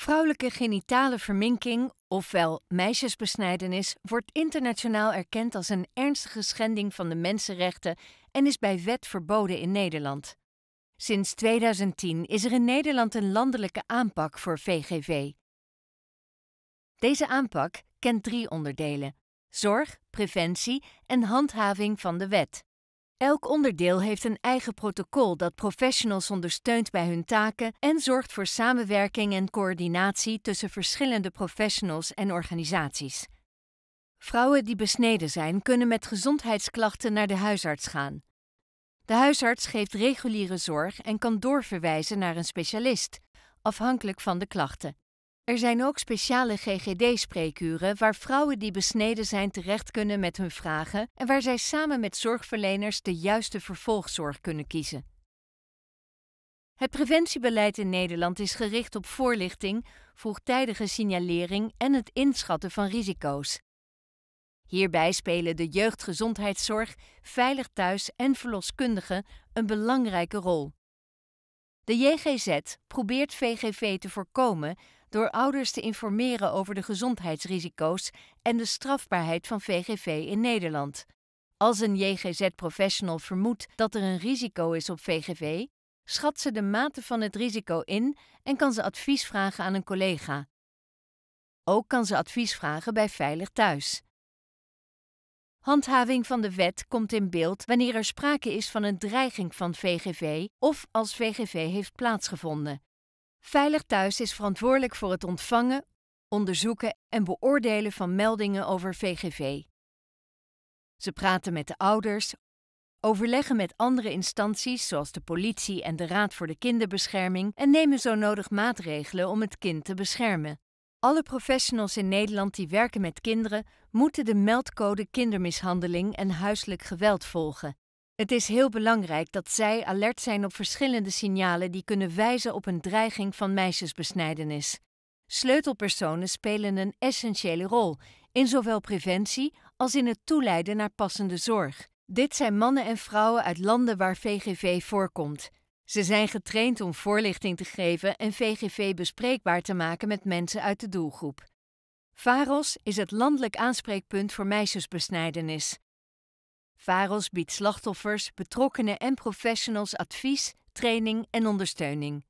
Vrouwelijke genitale verminking, ofwel meisjesbesnijdenis, wordt internationaal erkend als een ernstige schending van de mensenrechten en is bij wet verboden in Nederland. Sinds 2010 is er in Nederland een landelijke aanpak voor VGV. Deze aanpak kent drie onderdelen: zorg, preventie en handhaving van de wet. Elk onderdeel heeft een eigen protocol dat professionals ondersteunt bij hun taken en zorgt voor samenwerking en coördinatie tussen verschillende professionals en organisaties. Vrouwen die besneden zijn kunnen met gezondheidsklachten naar de huisarts gaan. De huisarts geeft reguliere zorg en kan doorverwijzen naar een specialist, afhankelijk van de klachten. Er zijn ook speciale GGD-spreekuren waar vrouwen die besneden zijn terecht kunnen met hun vragen en waar zij samen met zorgverleners de juiste vervolgzorg kunnen kiezen. Het preventiebeleid in Nederland is gericht op voorlichting, vroegtijdige signalering en het inschatten van risico's. Hierbij spelen de jeugdgezondheidszorg, veilig thuis en verloskundigen een belangrijke rol. De JGZ probeert VGV te voorkomen door ouders te informeren over de gezondheidsrisico's en de strafbaarheid van VGV in Nederland. Als een JGZ-professional vermoedt dat er een risico is op VGV, schat ze de mate van het risico in en kan ze advies vragen aan een collega. Ook kan ze advies vragen bij Veilig Thuis. Handhaving van de wet komt in beeld wanneer er sprake is van een dreiging van VGV of als VGV heeft plaatsgevonden. Veilig Thuis is verantwoordelijk voor het ontvangen, onderzoeken en beoordelen van meldingen over VGV. Ze praten met de ouders, overleggen met andere instanties zoals de politie en de Raad voor de Kinderbescherming en nemen zo nodig maatregelen om het kind te beschermen. Alle professionals in Nederland die werken met kinderen moeten de meldcode kindermishandeling en huiselijk geweld volgen. Het is heel belangrijk dat zij alert zijn op verschillende signalen die kunnen wijzen op een dreiging van meisjesbesnijdenis. Sleutelpersonen spelen een essentiële rol in zowel preventie als in het toeleiden naar passende zorg. Dit zijn mannen en vrouwen uit landen waar VGV voorkomt. Ze zijn getraind om voorlichting te geven en VGV bespreekbaar te maken met mensen uit de doelgroep. VAROS is het landelijk aanspreekpunt voor meisjesbesnijdenis. VAROS biedt slachtoffers, betrokkenen en professionals advies, training en ondersteuning.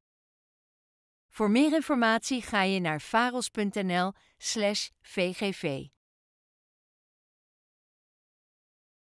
Voor meer informatie ga je naar farosnl vgv.